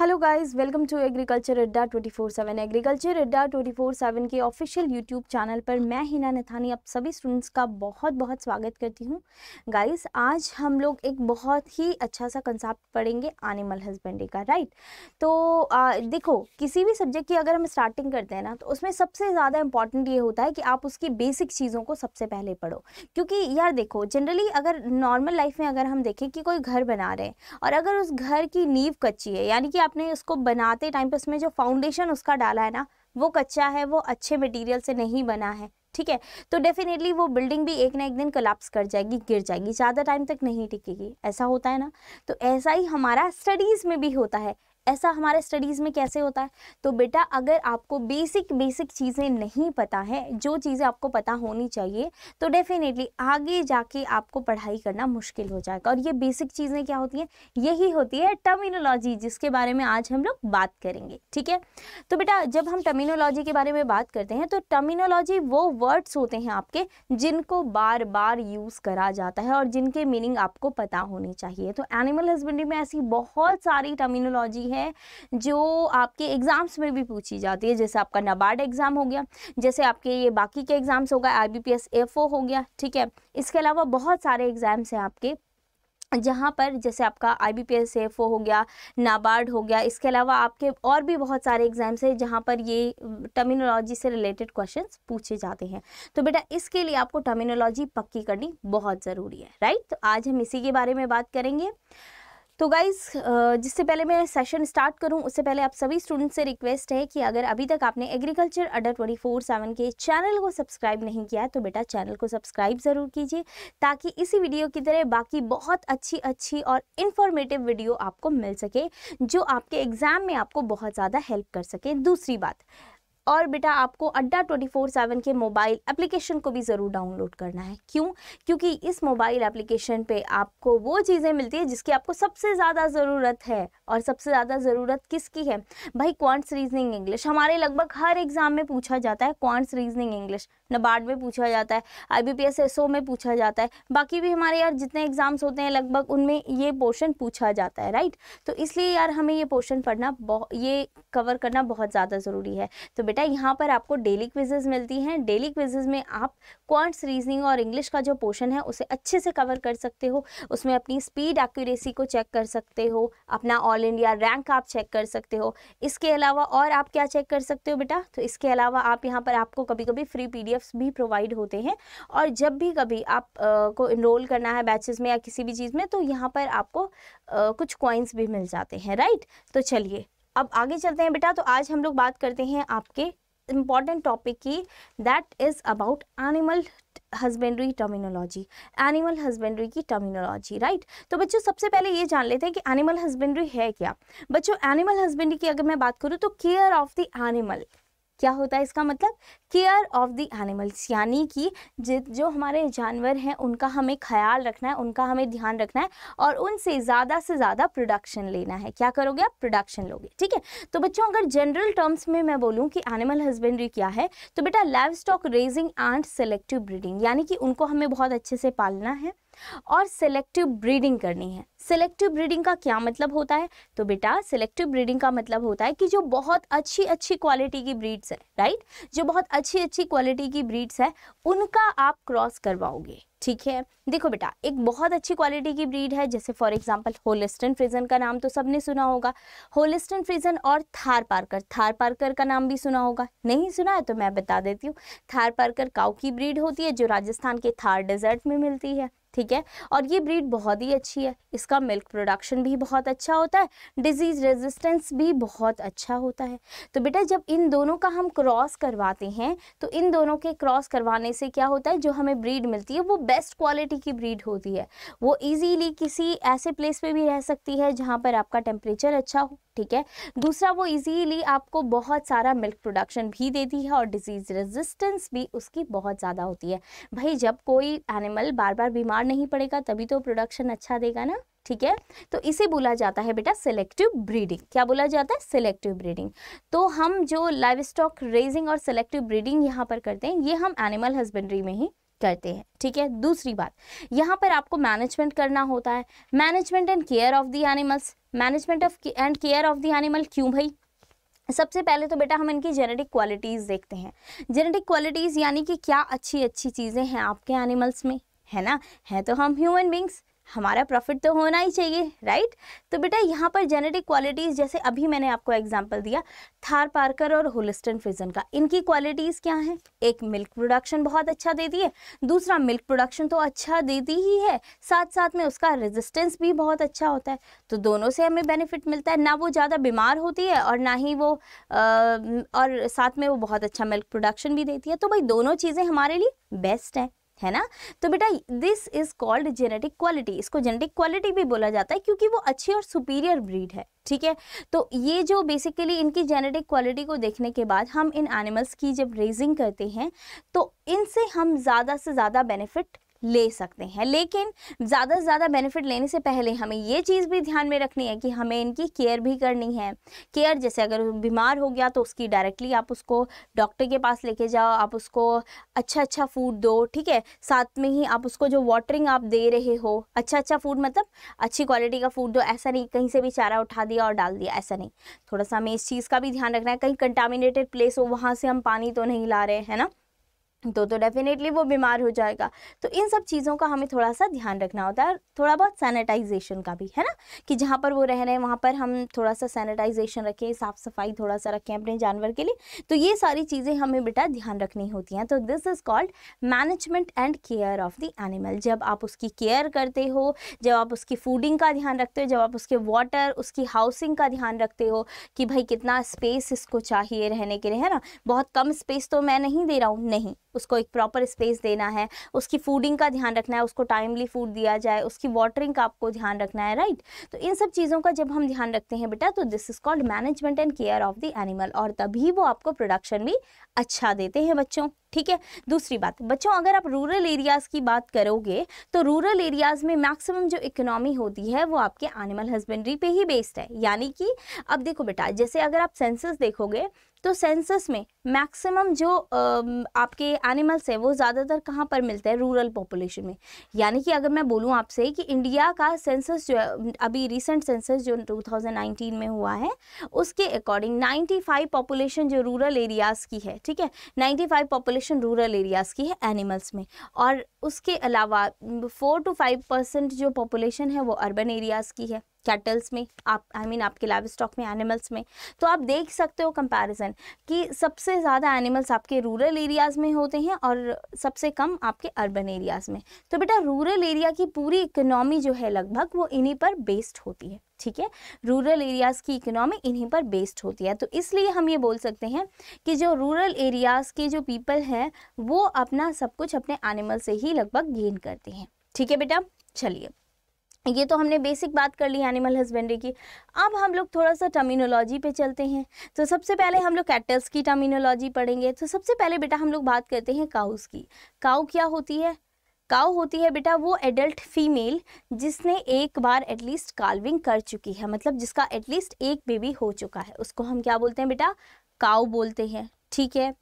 Hello guys welcome to agriculture Adda 24/7 agriculture Adda four seven के official YouTube channel पर मैं हिना नथानी आप सभी स्टूडेंट्स का बहुत बहुत स्वागत करती हूँ गाइस आज हम लोग एक बहुत ही अच्छा सा कंसेप्ट पढ़ेंगे एनिमल हस्बेंड्री का राइट तो आ, देखो किसी भी सब्जेक्ट की अगर हम स्टार्टिंग करते हैं ना तो उसमें सबसे ज़्यादा इंपॉर्टेंट ये होता है कि आप उसकी बेसिक चीज़ों को सबसे पहले पढ़ो क्योंकि यार देखो जनरली अगर नॉर्मल लाइफ में अगर हम देखें कि कोई घर बना रहे हैं और अगर उस घर की नींव कच्ची है यानी कि आपने उसको बनाते टाइम पे उसमें जो फाउंडेशन उसका डाला है ना वो कच्चा है वो अच्छे मटेरियल से नहीं बना है ठीक है तो डेफिनेटली वो बिल्डिंग भी एक ना एक दिन कलाप्स कर जाएगी गिर जाएगी ज़्यादा टाइम तक नहीं टिकेगी ऐसा होता है ना तो ऐसा ही हमारा स्टडीज़ में भी होता है ऐसा हमारे स्टडीज़ में कैसे होता है तो बेटा अगर आपको बेसिक बेसिक चीज़ें नहीं पता है जो चीज़ें आपको पता होनी चाहिए तो डेफिनेटली आगे जाके आपको पढ़ाई करना मुश्किल हो जाएगा और ये बेसिक चीज़ें क्या होती हैं यही होती है टर्मिनोलॉजी जिसके बारे में आज हम लोग बात करेंगे ठीक है तो बेटा जब हम टर्मिनोलॉजी के बारे में बात करते हैं तो टर्मिनोलॉजी वो वर्ड्स होते हैं आपके जिनको बार बार यूज़ करा जाता है और जिनके मीनिंग आपको पता होनी चाहिए तो एनिमल हस्बेंड्री में ऐसी बहुत सारी टर्मिनोलॉजी है है जो आपके एग्ज़ाम्स में भी पूछी जाती है जैसे आपका नबार्ड एग्ज़ाम हो गया जैसे आपके ये बाकी के एग्ज़ाम्स हो गए आई बी हो गया ठीक है इसके अलावा बहुत सारे एग्ज़ाम्स हैं आपके जहाँ पर जैसे आपका आई बी पी हो गया नाबार्ड हो गया इसके अलावा आपके और भी बहुत सारे एग्ज़ाम्स हैं जहाँ पर ये टर्मिनोलॉजी से रिलेटेड क्वेश्चंस पूछे जाते हैं तो बेटा इसके लिए आपको टर्मिनोलॉजी पक्की करनी बहुत ज़रूरी है राइट तो आज हम इसी के बारे में बात करेंगे तो गाइज़ जिससे पहले मैं सेशन स्टार्ट करूं उससे पहले आप सभी स्टूडेंट से रिक्वेस्ट है कि अगर अभी तक आपने agriculture Adda twenty four seven के चैनल को सब्सक्राइब नहीं किया है तो बेटा चैनल को सब्सक्राइब ज़रूर कीजिए ताकि इसी वीडियो की तरह बाकी बहुत अच्छी अच्छी और इन्फॉर्मेटिव वीडियो आपको मिल सके जो आपके एग्ज़ाम में आपको बहुत ज़्यादा हेल्प कर सके दूसरी बात और बेटा आपको अड्डा ट्वेंटी फोर सेवन के मोबाइल एप्लीकेशन को भी ज़रूर डाउनलोड करना है क्यों क्योंकि इस मोबाइल एप्लीकेशन पे आपको वो चीज़ें मिलती है जिसकी आपको सबसे ज़्यादा ज़रूरत है और सबसे ज़्यादा ज़रूरत किसकी है भाई क्वांट्स रीजनिंग इंग्लिश हमारे लगभग हर एग्ज़ाम में पूछा जाता है क्वांट्स रीजनिंग इंग्लिश नबार्ड में पूछा जाता है आई बी में पूछा जाता है बाकी भी हमारे यार जितने एग्ज़ाम्स होते हैं लगभग उनमें ये पोर्शन पूछा जाता है राइट तो इसलिए यार हमें ये पोर्शन पढ़ना ये कवर करना बहुत ज़्यादा ज़रूरी है तो बेटा बेटा यहाँ पर आपको डेली क्विजेज मिलती हैं डेली क्विजेज में आप क्वांट्स रीजनिंग और इंग्लिश का जो पोर्शन है उसे अच्छे से कवर कर सकते हो उसमें अपनी स्पीड एक्यूरेसी को चेक कर सकते हो अपना ऑल इंडिया रैंक आप चेक कर सकते हो इसके अलावा और आप क्या चेक कर सकते हो बेटा तो इसके अलावा आप यहाँ पर आपको कभी कभी फ्री पी भी प्रोवाइड होते हैं और जब भी कभी आप आ, को इनरोल करना है बैचेज़ में या किसी भी चीज़ में तो यहाँ पर आपको आ, कुछ कॉइन्स भी मिल जाते हैं राइट तो चलिए अब आगे चलते हैं बेटा तो आज हम लोग बात करते हैं आपके इम्पॉर्टेंट टॉपिक की that is about animal husbandry terminology animal husbandry की टर्मिनोलॉजी राइट तो बच्चों सबसे पहले ये जान लेते हैं कि एनिमल हस्बेंड्री है क्या बच्चों एनिमल हस्बेंड्री की अगर मैं बात करूँ तो केयर ऑफ द एनिमल क्या होता है इसका मतलब केयर ऑफ द एनिमल्स यानी कि जो हमारे जानवर हैं उनका हमें ख्याल रखना है उनका हमें ध्यान रखना है और उनसे ज़्यादा से ज़्यादा प्रोडक्शन लेना है क्या करोगे आप प्रोडक्शन लोगे ठीक है तो बच्चों अगर जनरल टर्म्स में मैं बोलूँ कि एनिमल हस्बेंड्री क्या है तो बेटा livestock raising and selective breeding यानी कि उनको हमें बहुत अच्छे से पालना है और सेलेक्टिव ब्रीडिंग करनी है सेलेक्टिव ब्रीडिंग का क्या मतलब होता है तो बेटा सेलेक्टिव ब्रीडिंग का मतलब होता है कि जो बहुत अच्छी अच्छी क्वालिटी की ब्रीड्स है राइट जो बहुत अच्छी अच्छी क्वालिटी की ब्रीड्स है उनका आप क्रॉस करवाओगे ठीक है देखो बेटा एक बहुत अच्छी क्वालिटी की ब्रीड है जैसे फॉर एग्जांपल होलिस्टन फ्रीजन का नाम तो सबने सुना होगा होलिस्टन फ्रीजन और थार पार्कर थार पार्कर का नाम भी सुना होगा नहीं सुना है तो मैं बता देती हूँ थार पार्कर काउ की ब्रीड होती है जो राजस्थान के थार डेजर्ट में मिलती है ठीक है और ये ब्रीड बहुत ही अच्छी है इसका मिल्क प्रोडक्शन भी बहुत अच्छा होता है डिजीज़ रेजिस्टेंस भी बहुत अच्छा होता है तो बेटा जब इन दोनों का हम क्रॉस करवाते हैं तो इन दोनों के क्रॉस करवाने से क्या होता है जो हमें ब्रीड मिलती है वो बेस्ट क्वालिटी की ब्रीड होती है वो ईजीली किसी ऐसे प्लेस पर भी रह सकती है जहाँ पर आपका टेम्परेचर अच्छा हो ठीक है दूसरा वो इजीली आपको बहुत सारा मिल्क प्रोडक्शन भी देती है और डिजीज़ रेजिस्टेंस भी उसकी बहुत ज़्यादा होती है भाई जब कोई एनिमल बार बार बीमार नहीं पड़ेगा तभी तो प्रोडक्शन अच्छा देगा ना ठीक है तो इसे बोला जाता है बेटा सेलेक्टिव ब्रीडिंग क्या बोला जाता है सेलेक्टिव ब्रीडिंग तो हम जो लाइव स्टॉक रेजिंग और सेलेक्टिव ब्रीडिंग यहाँ पर करते हैं ये हम एनिमल हस्बेंड्री में ही करते हैं ठीक है दूसरी बात यहाँ पर आपको मैनेजमेंट करना होता है management and care of the animals management of and care of the animal क्यों भाई सबसे पहले तो बेटा हम इनकी जेनेटिक क्वालिटीज़ देखते हैं जेनेटिक क्वालिटीज़ यानी कि क्या अच्छी अच्छी चीज़ें हैं आपके एनिमल्स में है ना है तो हम ह्यूमन बींग्स हमारा प्रॉफिट तो होना ही चाहिए राइट तो बेटा यहाँ पर जेनेटिक क्वालिटीज़ जैसे अभी मैंने आपको एग्जांपल दिया थार पार्कर और होलिस्टन फ्रिजन का इनकी क्वालिटीज़ क्या हैं एक मिल्क प्रोडक्शन बहुत अच्छा देती है दूसरा मिल्क प्रोडक्शन तो अच्छा देती ही है साथ साथ में उसका रेजिस्टेंस भी बहुत अच्छा होता है तो दोनों से हमें बेनिफिट मिलता है ना वो ज़्यादा बीमार होती है और ना ही वो आ, और साथ में वो बहुत अच्छा मिल्क प्रोडक्शन भी देती है तो भाई दोनों चीज़ें हमारे लिए बेस्ट हैं है ना तो बेटा this is called genetic quality इसको जेनेटिक क्वालिटी भी बोला जाता है क्योंकि वो अच्छी और सुपीरियर ब्रीड है ठीक है तो ये जो बेसिकली इनकी जेनेटिक क्वालिटी को देखने के बाद हम इन एनिमल्स की जब रेजिंग करते हैं तो इनसे हम ज़्यादा से ज़्यादा बेनिफिट ले सकते हैं लेकिन ज़्यादा से ज़्यादा बेनिफिट लेने से पहले हमें ये चीज़ भी ध्यान में रखनी है कि हमें इनकी केयर भी करनी है केयर जैसे अगर बीमार हो गया तो उसकी डायरेक्टली आप उसको डॉक्टर के पास लेके जाओ आप उसको अच्छा अच्छा फूड दो ठीक है साथ में ही आप उसको जो वाटरिंग आप दे रहे हो अच्छा अच्छा फूड मतलब अच्छी क्वालिटी का फूड दो ऐसा नहीं कहीं से भी चारा उठा दिया और डाल दिया ऐसा नहीं थोड़ा सा हमें इस चीज़ का भी ध्यान रखना है कहीं कंटामिनेटेड प्लेस हो वहाँ से हम पानी तो नहीं ला रहे हैं ना तो तो डेफिनेटली वो बीमार हो जाएगा तो इन सब चीज़ों का हमें थोड़ा सा ध्यान रखना होता है थोड़ा बहुत सैनिटाइजेशन का भी है ना कि जहाँ पर वो रह रहे हैं वहाँ पर हम थोड़ा सा सैनिटाइजेशन रखें साफ़ सफाई थोड़ा सा रखें अपने जानवर के लिए तो ये सारी चीज़ें हमें बेटा ध्यान रखनी होती हैं तो this is called management and care of the animal जब आप उसकी केयर करते हो जब आप उसकी फूडिंग का ध्यान रखते हो जब आप उसके वाटर उसकी हाउसिंग का ध्यान रखते हो कि भाई कितना स्पेस इसको चाहिए रहने के लिए है ना बहुत कम स्पेस तो मैं नहीं दे रहा हूँ नहीं उसको एक प्रॉपर स्पेस देना है उसकी फूडिंग का ध्यान रखना है उसको टाइमली फूड दिया जाए उसकी वाटरिंग का आपको ध्यान रखना है राइट तो इन सब चीज़ों का जब हम ध्यान रखते हैं बेटा तो this is called management and care of the animal और तभी वो आपको प्रोडक्शन भी अच्छा देते हैं बच्चों ठीक है दूसरी बात बच्चों अगर आप रूरल एरियाज़ की बात करोगे तो रूरल एरियाज़ में मैक्सिमम जो इकोनॉमी होती है वो आपके एनिमल हस्बेंड्री पे ही बेस्ड है यानी कि अब देखो बेटा जैसे अगर आप सेंसस देखोगे तो सेंसस में मैक्सिमम जो आपके एनिमल्स हैं वो ज़्यादातर कहाँ पर मिलते हैं रूरल पॉपुलेशन में यानी कि अगर मैं बोलूँ आपसे कि इंडिया का सेंसस जो है अभी रिसेंट सेंसस जो 2019 में हुआ है उसके अकॉर्डिंग 95 पॉपुलेशन जो रूरल एरियाज़ की है ठीक है 95 पॉपुलेशन पॉपुलेशन रूरल एरियाज़ की है एनिमल्स में और उसके अलावा फोर टू फाइव परसेंट जो पॉपुलेशन है वो अर्बन एरियाज़ की है कैटल्स में आप आई I मीन mean, आपके लाइव स्टॉक में एनिमल्स में तो आप देख सकते हो कंपैरिजन कि सबसे ज़्यादा एनिमल्स आपके रूरल एरियाज़ में होते हैं और सबसे कम आपके अर्बन एरियाज़ में तो बेटा रूरल एरिया की पूरी इकोनॉमी जो है लगभग वो इन्हीं पर बेस्ड होती है ठीक है रूरल एरियाज़ की इकोनॉमी इन्हीं पर बेस्ड होती है तो इसलिए हम ये बोल सकते हैं कि जो रूरल एरियाज़ के जो पीपल हैं वो अपना सब कुछ अपने एनिमल से ही लगभग गेन करते हैं ठीक है बेटा चलिए ये तो हमने बेसिक बात कर ली एनिमल हस्बेंड्री की अब हम लोग थोड़ा सा टर्मिनोलॉजी पे चलते हैं तो सबसे पहले हम लोग कैटल्स की टर्मिनोलॉजी पढ़ेंगे तो सबसे पहले बेटा हम लोग बात करते हैं काउस की काउ क्या होती है काउ होती है बेटा वो एडल्ट फीमेल जिसने एक बार एटलीस्ट काल्विंग कर चुकी है मतलब जिसका एटलीस्ट एक बेबी हो चुका है उसको हम क्या बोलते हैं बेटा काउ बोलते हैं ठीक है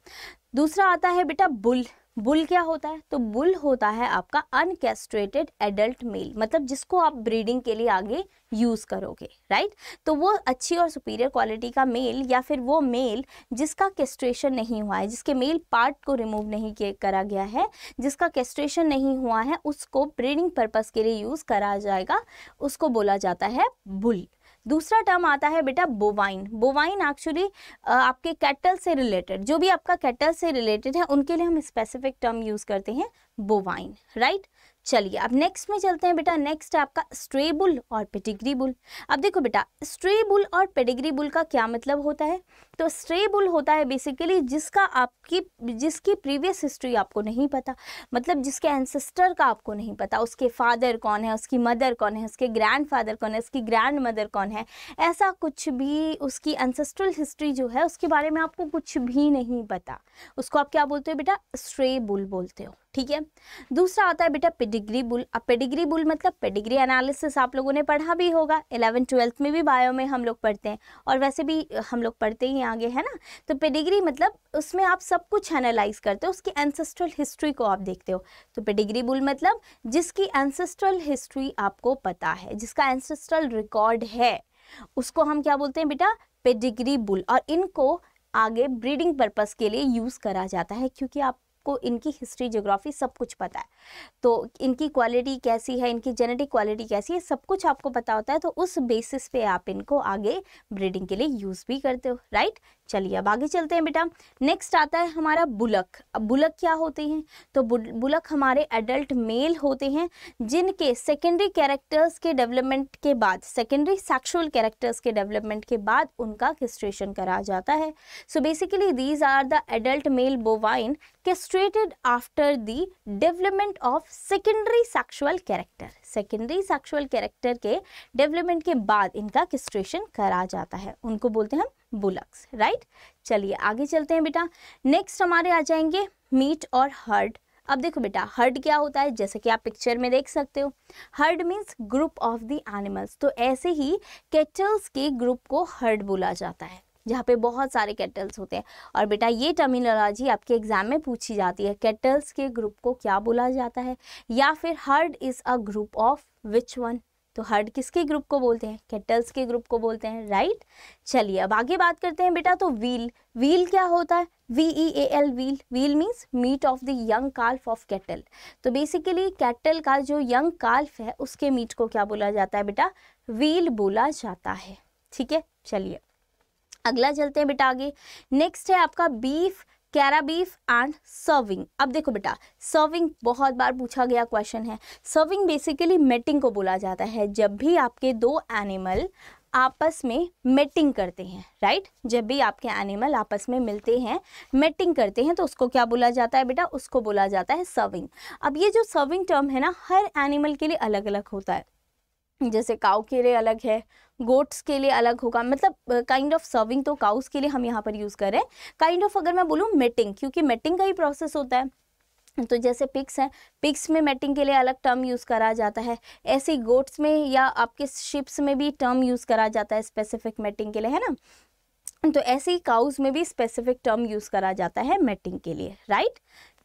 दूसरा आता है बेटा बुल बुल क्या होता है तो बुल होता है आपका अनकेस्ट्रेटेड एडल्ट मेल मतलब जिसको आप ब्रीडिंग के लिए आगे यूज़ करोगे राइट तो वो अच्छी और सुपीरियर क्वालिटी का मेल या फिर वो मेल जिसका केस्ट्रेशन नहीं हुआ है जिसके मेल पार्ट को रिमूव नहीं किया करा गया है जिसका केस्ट्रेशन नहीं हुआ है उसको ब्रीडिंग पर्पज़ के लिए यूज़ करा जाएगा उसको बोला जाता है बुल दूसरा टर्म आता है बेटा बोवाइन बोवाइन एक्चुअली आपके कैटल से रिलेटेड जो भी आपका कैटल से रिलेटेड है उनके लिए हम स्पेसिफिक टर्म यूज़ करते हैं बोवाइन राइट चलिए अब नेक्स्ट में चलते हैं बेटा नेक्स्ट है आपका स्ट्रे बुल और पेडिग्री बुल अब देखो बेटा स्ट्रे बुल और पेडिग्री बुल का क्या मतलब होता है तो स्ट्रे बुल होता है बेसिकली जिसका आपकी जिसकी प्रीवियस हिस्ट्री आपको नहीं पता मतलब जिसके एंसेस्टर का आपको नहीं पता उसके फादर कौन है उसकी मदर कौन है उसके ग्रैंड फादर कौन है उसकी ग्रैंड मदर कौन है ऐसा कुछ भी उसकी एंसेस्ट्रल हिस्ट्री जो है उसके बारे में आपको कुछ भी नहीं पता उसको आप क्या बोलते हो बेटा स्ट्रे बुल बोलते हो ठीक है दूसरा आता है बेटा पेडिग्री बुल अब पेडिग्री बुल मतलब पेडिग्री एनालिसिस आप लोगों ने पढ़ा भी होगा एलेवन ट्वेल्थ में भी बायो में हम लोग पढ़ते हैं और वैसे भी हम लोग पढ़ते ही आगे है ना तो पेडिग्री मतलब उसमें आप सब कुछ एनालाइज करते हो उसकी एंसेस्ट्रल हिस्ट्री को आप देखते हो तो पेडिग्री बुल मतलब जिसकी एंसेस्ट्रल हिस्ट्री आपको पता है जिसका एंसेस्ट्रल रिकॉर्ड है उसको हम क्या बोलते हैं बेटा पेडिग्री बुल और इनको आगे ब्रीडिंग पर्पज़ के लिए यूज़ करा जाता है क्योंकि आप आपको इनकी हिस्ट्री जोग्राफी सब कुछ पता है तो इनकी क्वालिटी कैसी है इनकी जेनेटिक क्वालिटी कैसी है सब कुछ आपको पता होता है तो उस बेसिस पे आप इनको आगे ब्रीडिंग के लिए यूज़ भी करते हो राइट चलिए अब आगे चलते हैं बेटा नेक्स्ट आता है हमारा बुलक अब बुलक क्या होते हैं तो बुलक हमारे एडल्ट मेल होते हैं जिनके सेकेंडरी कैरेक्टर्स के डेवलपमेंट के बाद सेकेंडरी सेक्सुअल कैरेक्टर्स के डेवलपमेंट के बाद उनका किस्ट्रेशन करा जाता है so basically these are the adult male bovine castrated after the development of secondary sexual character secondary sexual character के डेवलपमेंट के बाद इनका किस्ट्रेशन करा जाता है उनको बोलते हैं हम बुलक्स राइट चलिए आगे चलते हैं बेटा नेक्स्ट हमारे आ जाएंगे मीट और हर्ड अब देखो बेटा हर्ड क्या होता है जैसे कि आप पिक्चर में देख सकते हो herd means group of the animals तो ऐसे ही कैटल्स के ग्रुप को हर्ड बोला जाता है जहाँ पे बहुत सारे केटल्स होते हैं और बेटा ये टर्मिनोलॉजी आपके एग्जाम में पूछी जाती है केटल्स के ग्रुप को क्या बोला जाता है या फिर herd is a group of which one तो हर्ड किसके ग्रुप को बोलते हैं केटल्स के ग्रुप को बोलते हैं राइट चलिए अब आगे बात करते हैं बेटा तो व्हील व्हील क्या होता है V E A L veal veal means meat of the young calf of cattle तो बेसिकली कैटल का जो यंग काल्फ है उसके मीट को क्या बोला जाता है बेटा व्हील बोला जाता है ठीक है चलिए अगला चलते हैं बेटा आगे नेक्स्ट है आपका beef carabeef and serving अब देखो बेटा सर्विंग बहुत बार पूछा गया क्वेश्चन है सर्विंग बेसिकली मेटिंग को बोला जाता है जब भी आपके दो एनिमल आपस में मेटिंग करते हैं राइट जब भी आपके एनिमल आपस में मिलते हैं मेटिंग करते हैं तो उसको क्या बोला जाता है बेटा उसको बोला जाता है सर्विंग अब ये जो सर्विंग टर्म है ना हर एनिमल के लिए अलग अलग होता है जैसे काउ के लिए अलग है गोट्स के लिए अलग होगा मतलब काइंड ऑफ सर्विंग तो काउस के लिए हम यहाँ पर यूज़ करें काइंड ऑफ अगर मैं बोलूँ मेटिंग क्योंकि मेटिंग का ही प्रोसेस होता है तो जैसे पिक्स हैं पिक्स में मेटिंग के लिए अलग टर्म यूज़ करा जाता है ऐसे गोट्स में या आपके शिप्स में भी टर्म यूज़ करा जाता है स्पेसिफिक मेटिंग के लिए है ना तो ऐसे ही काउज में भी स्पेसिफिक टर्म यूज़ करा जाता है मेटिंग के लिए राइट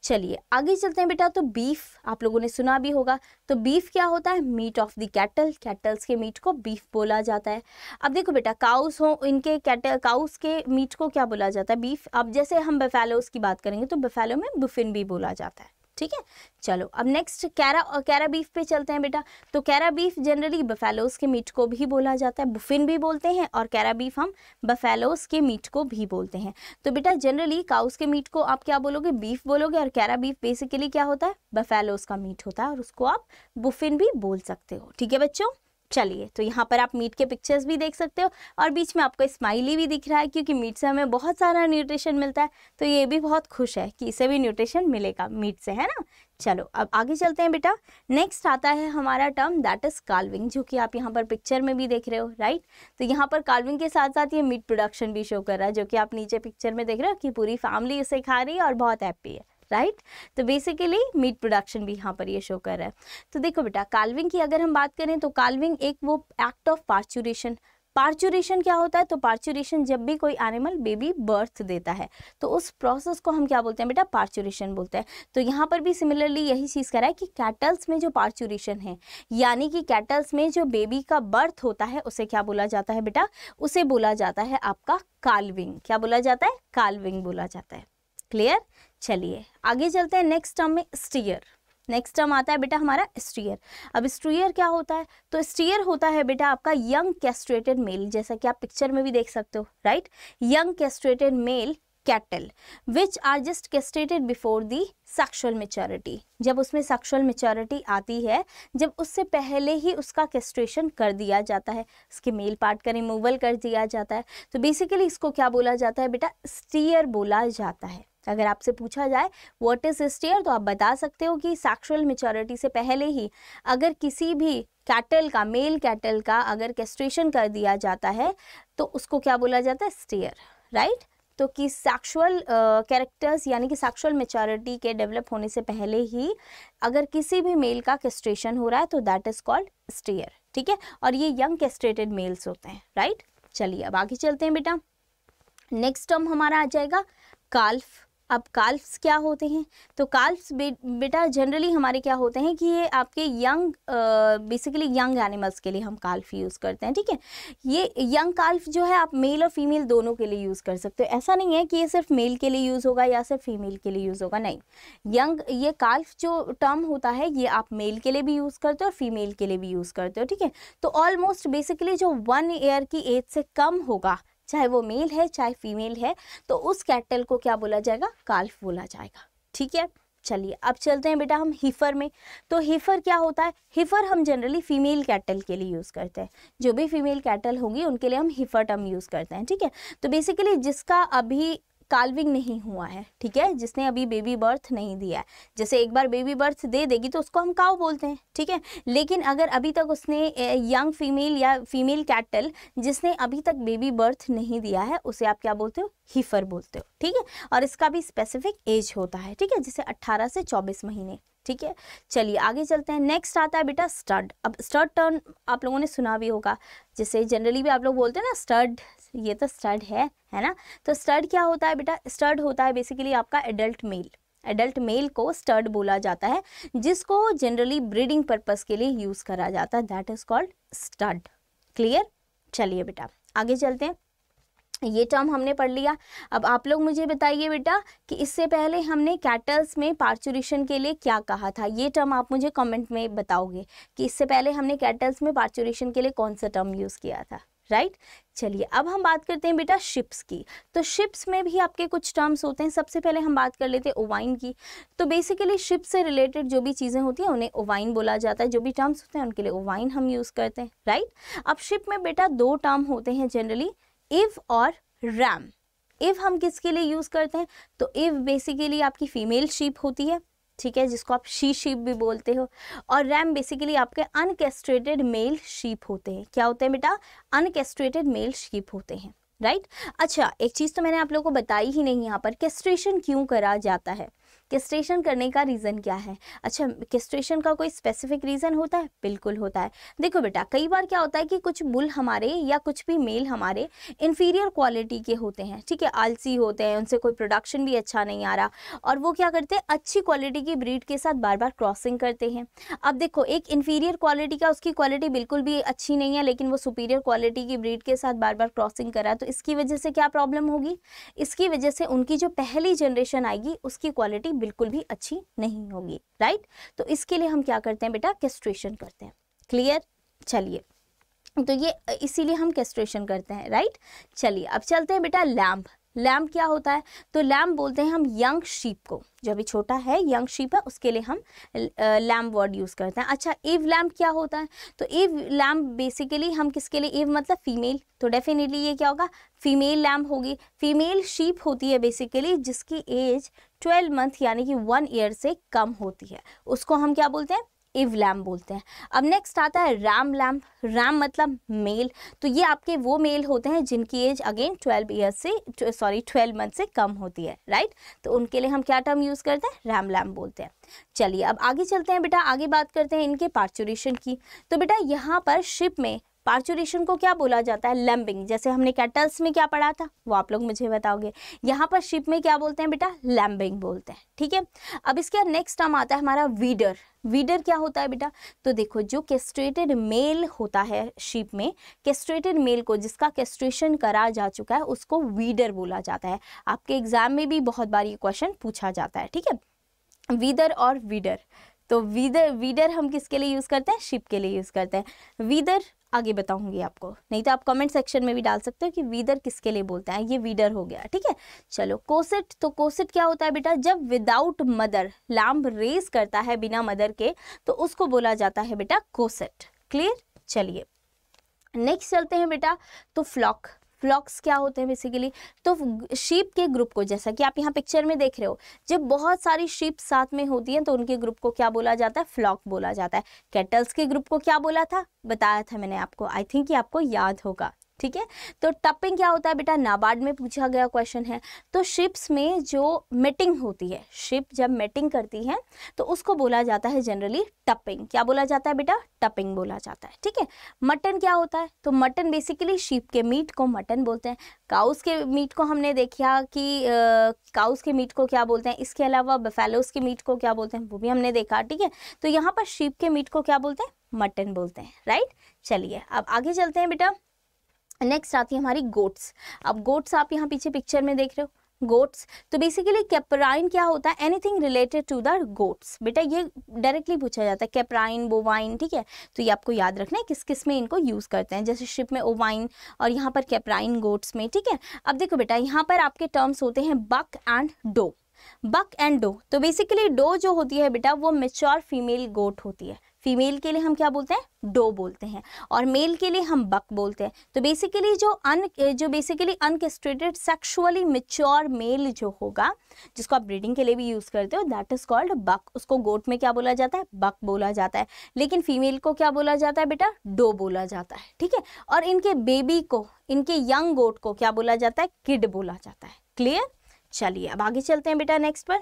चलिए आगे चलते हैं बेटा तो बीफ आप लोगों ने सुना भी होगा तो बीफ क्या होता है meat of the cattle cattles के मीट को बीफ बोला जाता है अब देखो बेटा काउस हो इनके कैटल काउस के मीट को क्या बोला जाता है बीफ अब जैसे हम बफेलोस की बात करेंगे तो बफेलो में बुफिन भी बोला जाता है ठीक है चलो अब नेक्स्ट कैरा और कैरा बीफ पे चलते हैं बेटा तो कैरा बीफ जनरली बफेलोस के मीट को भी बोला जाता है बुफिन भी बोलते हैं और कैरा बीफ हम बफेलोस के मीट को भी बोलते हैं तो बेटा जनरली काउस के मीट को आप क्या बोलोगे बीफ बोलोगे और कैरा बीफ बेसिकली क्या होता है बफेलोस का मीट होता है और उसको आप बुफिन भी बोल सकते हो ठीक है बच्चों चलिए तो यहाँ पर आप मीट के पिक्चर्स भी देख सकते हो और बीच में आपको स्माइली भी दिख रहा है क्योंकि मीट से हमें बहुत सारा न्यूट्रिशन मिलता है तो ये भी बहुत खुश है कि इसे भी न्यूट्रिशन मिलेगा मीट से है ना चलो अब आगे चलते हैं बेटा नेक्स्ट आता है हमारा टर्म दैट इज कार्विंग जो कि आप यहाँ पर पिक्चर में भी देख रहे हो राइट तो यहाँ पर कार्विंग के साथ साथ ये मीट प्रोडक्शन भी शो कर रहा है जो कि आप नीचे पिक्चर में देख रहे हो कि पूरी फैमिली इसे खा रही है और बहुत हैप्पी है राइट तो बेसिकली मीट प्रोडक्शन भी यहाँ पर ये शो कर रहा है तो देखो बेटा कालविंग की अगर हम बात करें तो कालविंग एक वो एक्ट ऑफ पार्चुरेशन पार्चुरेशन क्या होता है तो पार्चुरेशन जब भी कोई एनिमल बेबी बर्थ देता है तो उस प्रोसेस को हम क्या बोलते हैं बेटा पार्चुरेशन बोलते हैं तो यहाँ पर भी सिमिलरली यही चीज़ करा है कि कैटल्स में जो पार्चुरेशन है यानी कि कैटल्स में जो बेबी का बर्थ होता है उसे क्या बोला जाता है बेटा उसे बोला जाता है आपका कालविंग क्या बोला जाता है कालविंग बोला जाता है क्लियर चलिए आगे चलते हैं नेक्स्ट टर्म में स्टीयर नेक्स्ट टर्म आता है बेटा हमारा स्टीयर अब स्टीयर क्या होता है तो स्टीयर होता है बेटा आपका यंग कैस्ट्रेटेड मेल जैसा कि आप पिक्चर में भी देख सकते हो right young castrated male cattle which are just castrated before the sexual maturity जब उसमें सेक्शुअल मेचोरिटी आती है जब उससे पहले ही उसका कैस्ट्रेशन कर दिया जाता है उसके मेल पार्ट का रिमूवल कर दिया जाता है तो बेसिकली इसको क्या बोला जाता है बेटा स्टीयर बोला जाता है अगर आपसे पूछा जाए व्हाट इज़ स्टेयर तो आप बता सकते हो कि सेक्सुअल मेचोरिटी से पहले ही अगर किसी भी कैटल का मेल कैटल का अगर कैस्ट्रेशन कर दिया जाता है तो उसको क्या बोला जाता है स्टेयर राइट तो कि सेक्सुअल कैरेक्टर्स यानी कि सेक्सुअल मेचोरिटी के डेवलप होने से पहले ही अगर किसी भी मेल का कैस्ट्रेशन हो रहा है तो दैट इज़ कॉल्ड स्टेयर ठीक है और ये यंग कैस्ट्रेटेड मेल्स होते हैं राइट चलिए अब आगे चलते हैं बेटा नेक्स्ट टर्म हमारा आ जाएगा काल्फ अब काल्फ्स क्या होते हैं तो काल्फ्स बे, बेटा जनरली हमारे क्या होते हैं कि ये आपके यंग बेसिकली यंग एनिमल्स के लिए हम काल्फ यूज़ करते हैं ठीक है ये यंग काल्फ जो है आप मेल और फीमेल दोनों के लिए यूज़ कर सकते हो ऐसा नहीं है कि ये सिर्फ मेल के लिए यूज़ होगा या सिर्फ फीमेल के लिए यूज़ होगा नहीं यंग ये काल्फ जो टर्म होता है ये आप मेल के लिए भी यूज़ करते हो और फीमेल के लिए भी यूज़ करते हो ठीक है तो ऑलमोस्ट बेसिकली जो वन ईयर की एज से कम होगा चाहे वो मेल है चाहे फीमेल है तो उस कैटल को क्या बोला जाएगा काल्फ बोला जाएगा ठीक है चलिए अब चलते हैं बेटा हम हीफर में तो हीफर क्या होता है हीफर हम जनरली फीमेल कैटल के लिए यूज़ करते हैं जो भी फीमेल कैटल होंगी उनके लिए हम हीफर टर्म यूज़ करते हैं ठीक है तो बेसिकली जिसका अभी काल्विंग नहीं हुआ है ठीक है जिसने अभी बेबी बर्थ नहीं दिया है जैसे एक बार बेबी बर्थ दे देगी तो उसको हम काव बोलते हैं ठीक है लेकिन अगर अभी तक उसने यंग फीमेल या फीमेल कैटल जिसने अभी तक बेबी बर्थ नहीं दिया है उसे आप क्या बोलते हो हीफर बोलते हो ठीक है और इसका भी स्पेसिफिक एज होता है ठीक है जिसे अट्ठारह से चौबीस महीने ठीक है चलिए आगे चलते हैं नेक्स्ट आता है बेटा स्टड अब स्टड टर्न आप लोगों ने सुना भी होगा जैसे जनरली भी आप लोग बोलते हैं ना स्टड ये तो स्टड है है ना तो स्टड क्या होता है बेटा स्टड होता है बेसिकली आपका एडल्ट मेल एडल्ट मेल को स्टड बोला जाता है जिसको जनरली ब्रीडिंग पर्पज़ के लिए यूज़ करा जाता है that is called stud clear चलिए बेटा आगे चलते हैं ये टर्म हमने पढ़ लिया अब आप लोग मुझे बताइए बेटा कि इससे पहले हमने कैटल्स में पार्चुरेशन के लिए क्या कहा था ये टर्म आप मुझे कमेंट में बताओगे कि इससे पहले हमने कैटल्स में पार्चुरेशन के लिए कौन सा टर्म यूज़ किया था राइट चलिए अब हम बात करते हैं बेटा शिप्स की तो शिप्स में भी आपके कुछ टर्म्स होते हैं सबसे पहले हम बात कर लेते हैं ओवाइन की तो बेसिकली शिप से रिलेटेड जो भी चीज़ें होती हैं उन्हें ओवाइन बोला जाता है जो भी टर्म्स होते हैं उनके लिए ओवाइन हम यूज़ करते हैं राइट अब शिप में बेटा दो टर्म होते हैं जनरली इव और रैम इव हम किसके लिए यूज़ करते हैं तो इव बेसिकली आपकी फीमेल शीप होती है ठीक है जिसको आप शी शीप भी बोलते हो और रैम बेसिकली आपके अनकेस्ट्रेटेड मेल शीप होते हैं क्या होते हैं बेटा अनकेस्ट्रेटेड मेल शीप होते हैं राइट अच्छा एक चीज़ तो मैंने आप लोगों को बताई ही नहीं यहाँ पर कैस्ट्रेशन क्यों करा जाता है केस्ट्रेशन करने का रीज़न क्या है अच्छा केस्ट्रेशन का कोई स्पेसिफिक रीज़न होता है बिल्कुल होता है देखो बेटा कई बार क्या होता है कि कुछ बुल हमारे या कुछ भी मेल हमारे इन्फीरियर क्वालिटी के होते हैं ठीक है आलसी होते हैं उनसे कोई प्रोडक्शन भी अच्छा नहीं आ रहा और वो क्या करते हैं अच्छी क्वालिटी की ब्रीड के साथ बार बार क्रॉसिंग करते हैं अब देखो एक इन्फीरियर क्वालिटी का उसकी क्वालिटी बिल्कुल भी अच्छी नहीं है लेकिन वो सुपीरियर क्वालिटी की ब्रीड के साथ बार बार क्रॉसिंग करा तो इसकी वजह से क्या प्रॉब्लम होगी इसकी वजह से उनकी जो पहली जनरेशन आएगी उसकी क्वालिटी बिल्कुल भी अच्छी नहीं होगी राइट तो इसके लिए हम क्या करते हैं बेटा कैस्ट्रेशन करते हैं क्लियर चलिए तो ये इसीलिए हम कैस्ट्रेशन करते हैं राइट चलिए अब चलते हैं बेटा लैम्प लैम्प क्या होता है तो लैम्प बोलते हैं हम यंग शीप को जो अभी छोटा है यंग शीप है उसके लिए हम लैम्प वर्ड यूज़ करते हैं अच्छा एव लैम्प क्या होता है तो एव लैम्प बेसिकली हम किसके लिए एव मतलब फीमेल तो डेफिनेटली ये क्या होगा फीमेल लैम्प होगी फीमेल शीप होती है बेसिकली जिसकी एज ट्वेल्व मंथ यानी कि वन ईयर से कम होती है उसको हम क्या बोलते हैं इव लैम्प बोलते हैं अब नेक्स्ट आता है रैम लैम्प रैम मतलब मेल तो ये आपके वो मेल होते हैं जिनकी एज अगेन 12 ईयर से सॉरी 12 मंथ से कम होती है राइट तो उनके लिए हम क्या टर्म यूज़ करते हैं रैम लैम्प बोलते हैं चलिए अब आगे चलते हैं बेटा आगे बात करते हैं इनके पार्चुरेशन की तो बेटा यहाँ पर शिप में पार्चुरेशन को क्या बोला जाता है लैम्बिंग जैसे हमने कैटल्स में क्या पढ़ा था वो आप लोग मुझे बताओगे यहाँ पर शिप में क्या बोलते हैं बेटा लैम्बिंग बोलते हैं ठीक है अब इसके नेक्स्ट टर्म आता है हमारा वीडर वीडर क्या होता है बेटा तो देखो जो कैस्ट्रेटेड मेल होता है शिप में कैस्ट्रेटेड मेल को जिसका कैस्ट्रेशन करा जा चुका है उसको वीडर बोला जाता है आपके एग्जाम में भी बहुत बार ये क्वेश्चन पूछा जाता है ठीक है वीदर और वीडर तो वीदर वीडर हम किसके लिए यूज़ करते हैं शिप के लिए यूज़ करते हैं वीदर आगे बताऊंगी आपको नहीं तो आप कमेंट सेक्शन में भी डाल सकते हो कि वीदर किसके लिए बोलते हैं ये वीडर हो गया ठीक है चलो कोसेट तो कोसेट क्या होता है बेटा जब विदाउट मदर लैम्ब रेस करता है बिना मदर के तो उसको बोला जाता है बेटा कोसेट क्लियर चलिए नेक्स्ट चलते हैं बेटा तो फ्लॉक फ्लॉक्स क्या होते हैं बेसिकली तो शीप के ग्रुप को जैसा कि आप यहाँ पिक्चर में देख रहे हो जब बहुत सारी शीप साथ में होती हैं तो उनके ग्रुप को क्या बोला जाता है फ्लॉक बोला जाता है कैटल्स के ग्रुप को क्या बोला था बताया था मैंने आपको आई थिंक ये आपको याद होगा ठीक है तो टपिंग क्या होता है बेटा नाबार्ड में पूछा गया क्वेश्चन है तो शिप्स में जो मेटिंग होती है शिप जब मेटिंग करती है तो उसको बोला जाता है जनरली टपिंग क्या बोला जाता है बेटा टपिंग बोला जाता है ठीक है मटन क्या होता है तो मटन बेसिकली शिप के मीट को मटन बोलते हैं काउस के मीट को हमने देखा कि काउस के मीट को क्या बोलते हैं इसके अलावा बफेलोस के मीट को क्या बोलते हैं वो भी हमने देखा ठीक है तो यहाँ पर शिप के मीट को क्या बोलते हैं मटन बोलते हैं राइट चलिए अब आगे चलते हैं बेटा नेक्स्ट आती है हमारी गोट्स अब गोट्स आप यहाँ पीछे पिक्चर में देख रहे हो गोट्स तो बेसिकली कैपराइन क्या होता है anything related to the goats बेटा ये डायरेक्टली पूछा जाता है कैपराइन बोवाइन ठीक है तो ये आपको याद रखना है किस किस में इनको यूज़ करते हैं जैसे शिप में ओवाइन और यहाँ पर कैपराइन गोट्स में ठीक है अब देखो बेटा यहाँ पर आपके टर्म्स होते हैं buck and doe buck and doe तो बेसिकली डो जो होती है बेटा वो मेच्योर फीमेल गोट होती है फीमेल के लिए हम क्या बोलते हैं डो बोलते हैं और मेल के लिए हम बक बोलते हैं तो बेसिकली जो अन जो basically uncastrated sexually mature male जो होगा जिसको आप ब्रीडिंग के लिए भी यूज़ करते हो दैट इज़ कॉल्ड बक उसको गोट में क्या बोला जाता है बक बोला जाता है लेकिन फीमेल को क्या बोला जाता है बेटा डो बोला जाता है ठीक है और इनके बेबी को इनके यंग गोट को क्या बोला जाता है किड बोला जाता है क्लियर चलिए अब आगे चलते हैं बेटा नेक्स्ट पर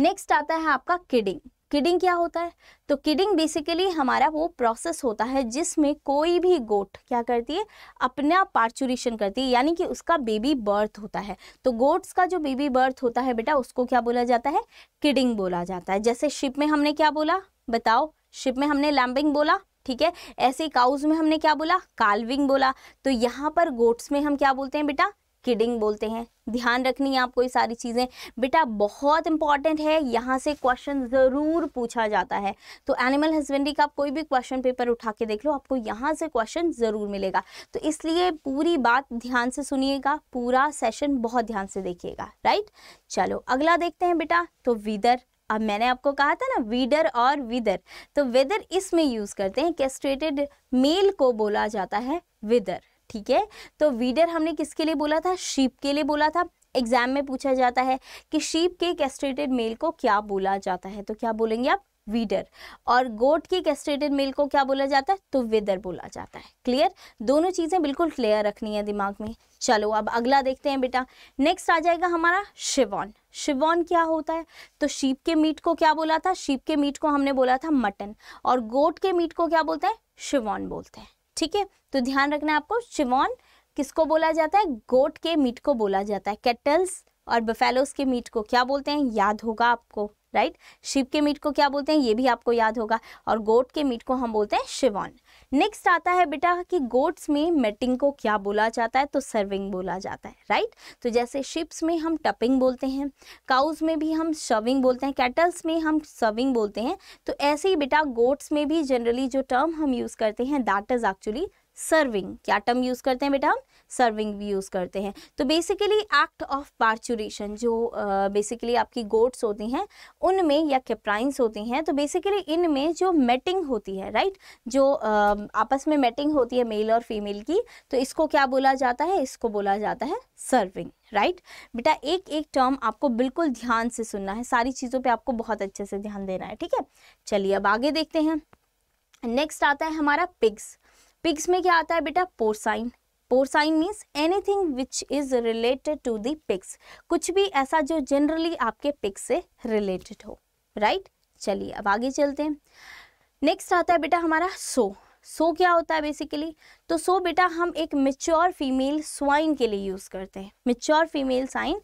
नेक्स्ट आता है आपका किडिंग किडिंग क्या होता है तो किडिंग बेसिकली हमारा वो प्रोसेस होता है जिसमें कोई भी गोट क्या करती है अपना पार्चुरेशन करती है यानी कि उसका बेबी बर्थ होता है तो गोट्स का जो बेबी बर्थ होता है बेटा उसको क्या बोला जाता है किडिंग बोला जाता है जैसे शिप में हमने क्या बोला बताओ शिप में हमने लैम्बिंग बोला ठीक है ऐसे काउज में हमने क्या बोला काल्विंग बोला तो यहाँ पर गोट्स में हम क्या बोलते हैं बेटा किडिंग बोलते हैं ध्यान रखनी है आपको ये सारी चीज़ें बेटा बहुत इंपॉर्टेंट है यहाँ से क्वेश्चन ज़रूर पूछा जाता है तो एनिमल हस्बेंड्री का आप कोई भी क्वेश्चन पेपर उठा के देख लो आपको यहाँ से क्वेश्चन ज़रूर मिलेगा तो इसलिए पूरी बात ध्यान से सुनिएगा पूरा सेशन बहुत ध्यान से देखिएगा राइट चलो अगला देखते हैं बेटा तो विदर अब मैंने आपको कहा था ना वीडर और विदर तो वेदर इसमें यूज़ करते हैं कैस्ट्रेटेड मेल को बोला जाता है विदर ठीक है तो वीडर हमने किसके लिए बोला था शीप के लिए बोला था एग्जाम में पूछा जाता है कि शीप के कैस्ट्रेटेड मेल को क्या बोला जाता है तो क्या बोलेंगे आप वीडर और गोट के कैस्ट्रेटेड मेल को क्या बोला जाता है तो वेदर बोला जाता है क्लियर दोनों चीज़ें बिल्कुल क्लियर रखनी है दिमाग में चलो अब अगला देखते हैं बेटा नेक्स्ट आ जाएगा हमारा शिवॉन शिवॉन क्या होता है तो शीप के मीट को क्या बोला था शीप के मीट को हमने बोला था मटन और गोट के मीट को क्या बोलते हैं शिवॉन बोलते हैं ठीक है तो ध्यान रखना आपको शिवॉन किसको बोला जाता है गोट के मीट को बोला जाता है कैटल्स और बफेलोस के मीट को क्या बोलते हैं याद होगा आपको राइट शिव के मीट को क्या बोलते हैं ये भी आपको याद होगा और गोट के मीट को हम बोलते हैं शिवॉन नेक्स्ट आता है बेटा कि गोट्स में मेटिंग को क्या बोला जाता है तो सर्विंग बोला जाता है राइट तो जैसे शिप्स में हम टपिंग बोलते हैं काउज में भी हम शविंग बोलते हैं कैटल्स में हम सर्विंग बोलते हैं तो ऐसे ही बेटा गोट्स में भी जनरली जो टर्म हम यूज़ करते हैं दैट इज़ एक्चुअली सर्विंग क्या टर्म यूज़ करते हैं बेटा हम सर्विंग भी यूज़ करते हैं तो बेसिकली एक्ट ऑफ पार्चुरेशन जो बेसिकली uh, आपकी गोट्स होती हैं उनमें या कैप्राइंस होती हैं तो बेसिकली इनमें जो मेटिंग होती है राइट जो uh, आपस में मेटिंग होती है मेल और फीमेल की तो इसको क्या बोला जाता है इसको बोला जाता है सर्विंग राइट right? बेटा एक एक टर्म आपको बिल्कुल ध्यान से सुनना है सारी चीज़ों पे आपको बहुत अच्छे से ध्यान देना है ठीक है चलिए अब आगे देखते हैं नेक्स्ट आता है हमारा पिग्स पिग्स में क्या आता है बेटा porcine porcine means anything which is related to the pigs कुछ भी ऐसा जो जनरली आपके पिग्स से रिलेटेड हो राइट right? चलिए अब आगे चलते हैं नेक्स्ट आता है बेटा हमारा सो सो क्या होता है बेसिकली तो सो बेटा हम एक मेच्योर फीमेल स्वाइन के लिए यूज़ करते हैं mature female swine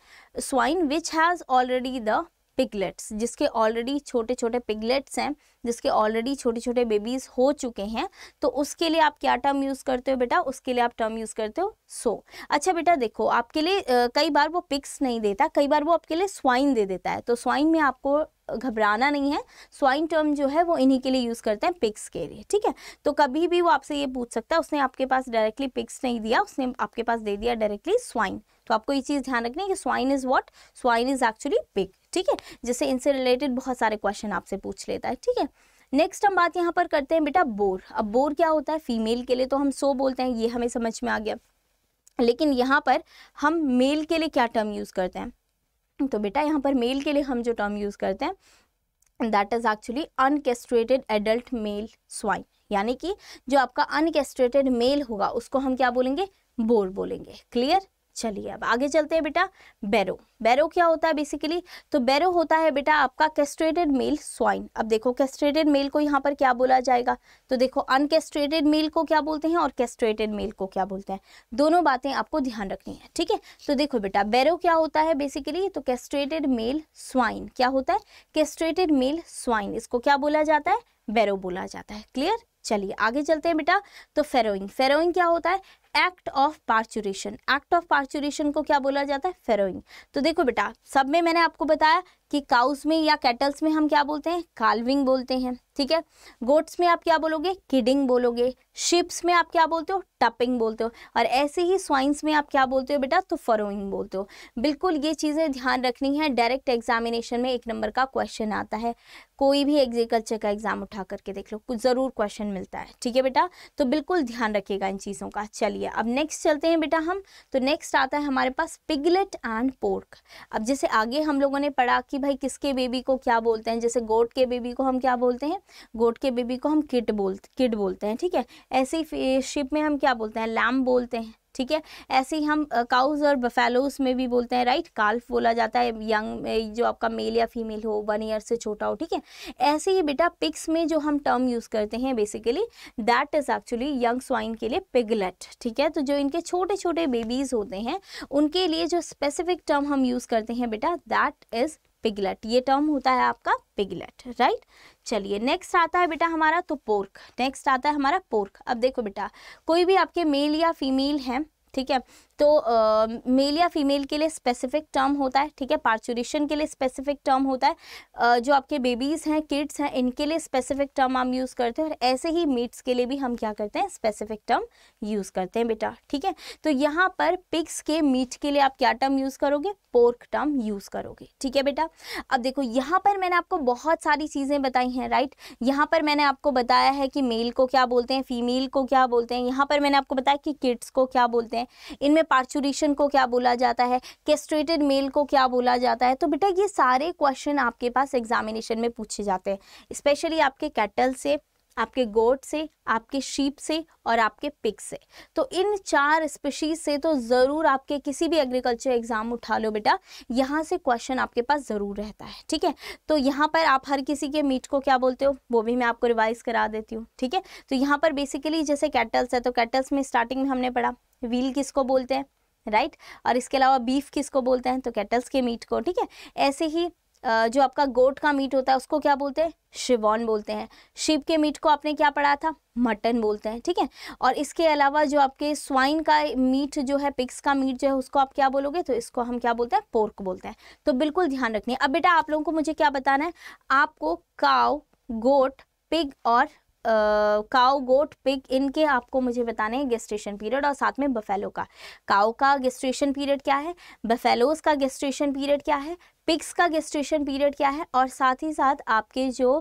swine which has already the piglets जिसके ऑलरेडी छोटे छोटे पिगलेट्स हैं जिसके ऑलरेडी छोटे छोटे बेबीज हो चुके हैं तो उसके लिए आप क्या टर्म यूज़ करते हो बेटा उसके लिए आप टर्म यूज़ करते हो सो अच्छा बेटा देखो आपके लिए कई बार वो पिक्स नहीं देता कई बार वो आपके लिए स्वाइन दे देता है तो स्वाइन में आपको घबराना नहीं है स्वाइन टर्म जो है वो इन्हीं के लिए यूज़ करते हैं पिक्स के लिए ठीक है तो कभी भी वो आपसे ये पूछ सकता है उसने आपके पास डायरेक्टली पिक्स नहीं दिया उसने आपके पास दे दिया डायरेक्टली स्वाइन तो आपको ये चीज़ ध्यान रखनी है कि swine is what swine is actually pig ठीक है जिससे इनसे रिलेटेड बहुत सारे क्वेश्चन आपसे पूछ लेता है ठीक है नेक्स्ट हम बात यहाँ पर करते हैं बेटा बोर अब बोर क्या होता है फीमेल के लिए तो हम सो बोलते हैं ये हमें समझ में आ गया लेकिन यहाँ पर हम मेल के लिए क्या टर्म यूज़ करते हैं तो बेटा यहाँ पर मेल के लिए हम जो टर्म यूज़ करते हैं that is actually uncastrated adult male swine यानी कि जो आपका अनकेस्ट्रेटेड मेल होगा उसको हम क्या बोलेंगे बोर बोलेंगे क्लियर चलिए अब आगे चलते हैं बेटा बैरो बैरो क्या होता है बेसिकली तो बैरो होता है बेटा आपका कैस्ट्रेटेड मेल स्वाइन अब देखो कैस्ट्रेटेड मेल को यहाँ पर क्या बोला जाएगा तो देखो अनकेस्ट्रेटेड मेल को क्या बोलते हैं और कैस्ट्रेटेड मेल को क्या बोलते हैं दोनों बातें आपको ध्यान रखनी है ठीक है तो देखो बेटा बैरो क्या होता है बेसिकली तो कैस्ट्रेटेड मेल स्वाइन क्या होता है कैस्ट्रेटेड मेल स्वाइन इसको क्या बोला जाता है बैरो बोला जाता है क्लियर चलिए आगे चलते हैं बेटा तो फेरोइंग फेरोइंग क्या होता है act of parturition act of parturition को क्या बोला जाता है फेरोइंग तो देखो बेटा सब में मैंने आपको बताया कि काउस में या कैटल्स में हम क्या बोलते हैं काल्विंग बोलते हैं ठीक है गोट्स में आप क्या बोलोगे किडिंग बोलोगे शिप्स में आप क्या बोलते हो टपिंग बोलते हो और ऐसे ही स्वाइंस में आप क्या बोलते हो बेटा तो फरोइंग बोलते हो बिल्कुल ये चीज़ें ध्यान रखनी है डायरेक्ट एग्जामिनेशन में एक नंबर का क्वेश्चन आता है कोई भी एग्जीकल्चर का एग्जाम उठा करके देख लो कुछ ज़रूर क्वेश्चन मिलता है ठीक है बेटा तो बिल्कुल ध्यान रखिएगा इन चीज़ों का चलिए गया अब नेक्स्ट चलते हैं बेटा हम तो नेक्स्ट आता है हमारे पास पिगलेट एंड पोर्क अब जैसे आगे हम लोगों ने पढ़ा कि भाई किसके बेबी को क्या बोलते हैं जैसे गोट के बेबी को हम क्या बोलते हैं गोट के बेबी को हम किट बोलते किट बोलते हैं ठीक है ऐसी शिप में हम क्या बोलते हैं लैम्ब बोलते हैं ठीक है ऐसे ही हम काउज और बफेलोज में भी बोलते हैं राइट काल्फ बोला जाता है यंग जो आपका मेल या फीमेल हो वन ईयर से छोटा हो ठीक है ऐसे ही बेटा पिग्स में जो हम टर्म यूज़ करते हैं basically that is actually young swine के लिए पिगलेट ठीक है तो जो इनके छोटे छोटे बेबीज़ होते हैं उनके लिए जो स्पेसिफिक टर्म हम यूज़ करते हैं बेटा दैट इज़ पिगलेट ये टर्म होता है आपका पिगलेट राइट चलिए नेक्स्ट आता है बेटा हमारा तो पोर्क नेक्स्ट आता है हमारा पोर्क अब देखो बेटा कोई भी आपके मेल या फीमेल हैं ठीक है तो मेल या फीमेल के लिए स्पेसिफिक टर्म होता है ठीक है पार्चुरेशन के लिए स्पेसिफिक टर्म होता है जो आपके बेबीज़ हैं किड्स हैं इनके लिए स्पेसिफिक टर्म हम यूज़ करते हैं और ऐसे ही मीट्स के लिए भी हम क्या करते हैं स्पेसिफिक टर्म यूज़ करते हैं बेटा ठीक है तो यहाँ पर पिक्स के मीट के लिए आप क्या टर्म यूज़ करोगे पोर्क टर्म यूज़ करोगे ठीक है बेटा अब देखो यहाँ पर मैंने आपको बहुत सारी चीज़ें बताई हैं राइट यहाँ पर मैंने आपको बताया है कि मेल को क्या बोलते हैं फीमेल को क्या बोलते हैं यहाँ पर मैंने आपको बताया कि किड्स को क्या बोलते हैं इनमें पार्चुरेशन को क्या बोला जाता है कैस्ट्रेटेड मेल को क्या बोला जाता है तो बेटा ये सारे क्वेश्चन आपके पास एग्जामिनेशन में पूछे जाते हैं स्पेशली आपके कैटल से आपके गोट से आपके शीप से और आपके पिक से तो इन चार स्पीशीज से तो ज़रूर आपके किसी भी एग्रीकल्चर एग्ज़ाम उठा लो बेटा यहाँ से क्वेश्चन आपके पास ज़रूर रहता है ठीक है तो यहाँ पर आप हर किसी के मीट को क्या बोलते हो वो भी मैं आपको रिवाइज़ करा देती हूँ ठीक है तो यहाँ पर बेसिकली जैसे कैटल्स है तो कैटल्स में स्टार्टिंग में हमने पढ़ा व्हील किसको बोलते हैं राइट और इसके अलावा बीफ किसको बोलते हैं तो कैटल्स के मीट को ठीक है ऐसे ही जो आपका गोट का मीट होता है उसको क्या बोलते हैं शिवॉन बोलते हैं शिप के मीट को आपने क्या पढ़ा था मटन बोलते हैं ठीक है और इसके अलावा जो आपके स्वाइन का मीट जो है पिक्स का मीट जो है उसको आप क्या बोलोगे तो इसको हम क्या बोलते हैं पोर्क बोलते हैं तो बिल्कुल ध्यान रखनी अब बेटा आप लोगों को मुझे क्या बताना है आपको काव गोट पिग और काउ गोट पिग इनके आपको मुझे बताने हैं गेस्ट्रेशन पीरियड और साथ में बफेलो का काउ का गेस्ट्रेशन पीरियड क्या है बफेलोज का गेस्ट्रेशन पीरियड क्या है पिक्स का गेस्ट्रेशन पीरियड क्या है और साथ ही साथ आपके जो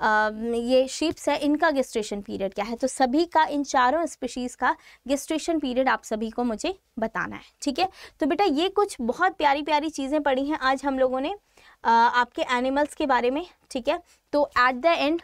आ, ये शीप्स है इनका गेस्ट्रेशन पीरियड क्या है तो सभी का इन चारों स्पीशीज़ का गेस्ट्रेशन पीरियड आप सभी को मुझे बताना है ठीक है तो बेटा ये कुछ बहुत प्यारी प्यारी चीज़ें पढ़ी हैं आज हम लोगों ने आ, आपके एनिमल्स के बारे में ठीक है तो एट द एंड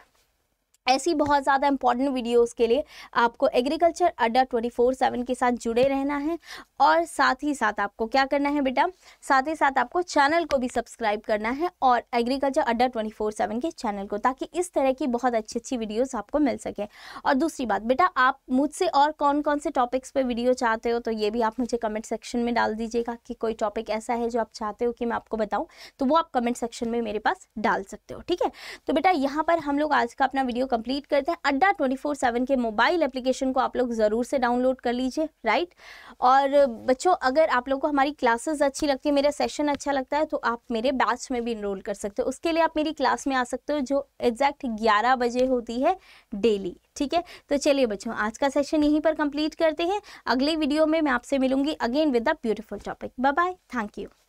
ऐसी बहुत ज़्यादा इंपॉर्टेंट वीडियोस के लिए आपको agriculture Adda twenty four seven के साथ जुड़े रहना है और साथ ही साथ आपको क्या करना है बेटा साथ ही साथ आपको चैनल को भी सब्सक्राइब करना है और agriculture Adda twenty four seven के चैनल को ताकि इस तरह की बहुत अच्छी अच्छी वीडियोज़ आपको मिल सके और दूसरी बात बेटा आप मुझसे और कौन कौन से टॉपिक्स पर वीडियो चाहते हो तो ये भी आप मुझे कमेंट सेक्शन में डाल दीजिएगा कि कोई टॉपिक ऐसा है जो आप चाहते हो कि मैं आपको बताऊँ तो वो आप कमेंट सेक्शन में मेरे पास डाल सकते हो ठीक है तो बेटा यहाँ पर हम लोग आज का अपना वीडियो कंप्लीट करते हैं अड्डा ट्वेंटी फोर सेवन के मोबाइल एप्लीकेशन को आप लोग ज़रूर से डाउनलोड कर लीजिए राइट और बच्चों अगर आप लोग को हमारी क्लासेस अच्छी लगती है मेरा सेशन अच्छा लगता है तो आप मेरे बैच में भी इनरोल कर सकते हो उसके लिए आप मेरी क्लास में आ सकते हो जो एग्जैक्ट ग्यारह बजे होती है डेली ठीक है तो चलिए बच्चों आज का सेशन यहीं पर कंप्लीट करते हैं अगले वीडियो में मैं आपसे मिलूंगी again with a beautiful topic bye bye thank you